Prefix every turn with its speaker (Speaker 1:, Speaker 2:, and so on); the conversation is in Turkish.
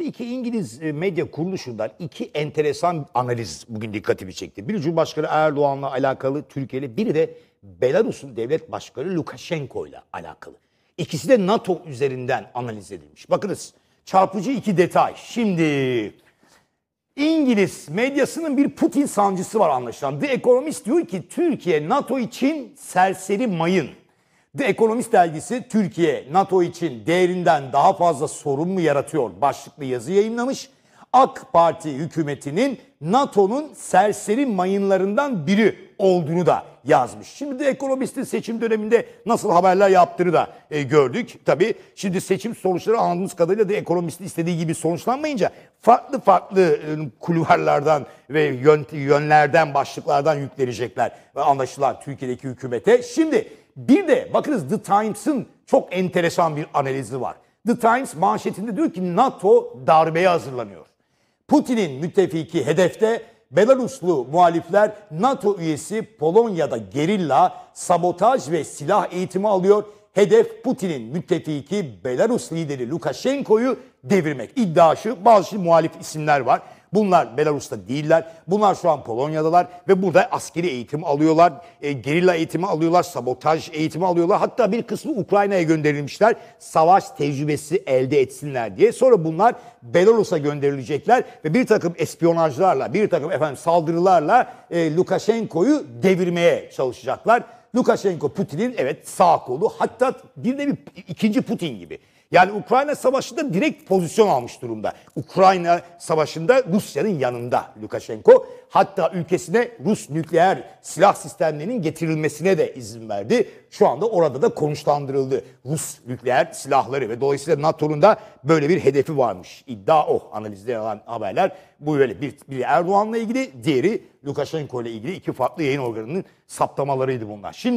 Speaker 1: İki İngiliz e, medya kuruluşundan iki enteresan analiz bugün dikkatimi çekti. Biri Cumhurbaşkanı Erdoğan'la alakalı Türkiye'li, biri de Belarus'un devlet başkanı Lukashenko'yla alakalı. İkisi de NATO üzerinden analiz edilmiş. Bakınız çarpıcı iki detay. Şimdi İngiliz medyasının bir Putin sancısı var anlaşılan. The Economist diyor ki Türkiye NATO için serseri mayın. The Economist dergisi Türkiye NATO için değerinden daha fazla sorun mu yaratıyor başlıklı yazı yayınlamış. AK Parti hükümetinin NATO'nun serseri mayınlarından biri olduğunu da yazmış. Şimdi de ekonomistin seçim döneminde nasıl haberler yaptığını da e, gördük. Tabii şimdi seçim sonuçları anladığımız kadarıyla da ekonomistin istediği gibi sonuçlanmayınca farklı farklı e, kulvarlardan ve yön, yönlerden, başlıklardan yüklenecekler anlaşılan Türkiye'deki hükümete. Şimdi bir de bakınız The Times'ın çok enteresan bir analizi var. The Times manşetinde diyor ki NATO darbeye hazırlanıyor. Putin'in müttefiki hedefte Belaruslu muhalifler NATO üyesi Polonya'da gerilla, sabotaj ve silah eğitimi alıyor. Hedef Putin'in müttefiki Belarus lideri Lukashenko'yu devirmek. İddiaşı bazı muhalif isimler var. Bunlar Belarus'ta değiller. Bunlar şu an Polonya'dalar ve burada askeri eğitim alıyorlar. E, gerilla eğitimi alıyorlar, sabotaj eğitimi alıyorlar. Hatta bir kısmı Ukrayna'ya gönderilmişler. Savaş tecrübesi elde etsinler diye. Sonra bunlar Belarus'a gönderilecekler ve bir takım espiyonajlarla, bir takım efendim saldırılarla e, Lukashenko'yu devirmeye çalışacaklar. Lukashenko Putin'in evet sağ kolu hatta bir de bir ikinci Putin gibi. Yani Ukrayna Savaşı'nda direkt pozisyon almış durumda. Ukrayna Savaşı'nda Rusya'nın yanında Lukashenko. Hatta ülkesine Rus nükleer silah sistemlerinin getirilmesine de izin verdi. Şu anda orada da konuşlandırıldı Rus nükleer silahları ve dolayısıyla NATO'nun da böyle bir hedefi varmış. İddia o analizde yalan haberler. Bu böyle bir, biri Erdoğan'la ilgili, diğeri Lukashenko ile ilgili iki farklı yayın organının saptamalarıydı bunlar. Şimdi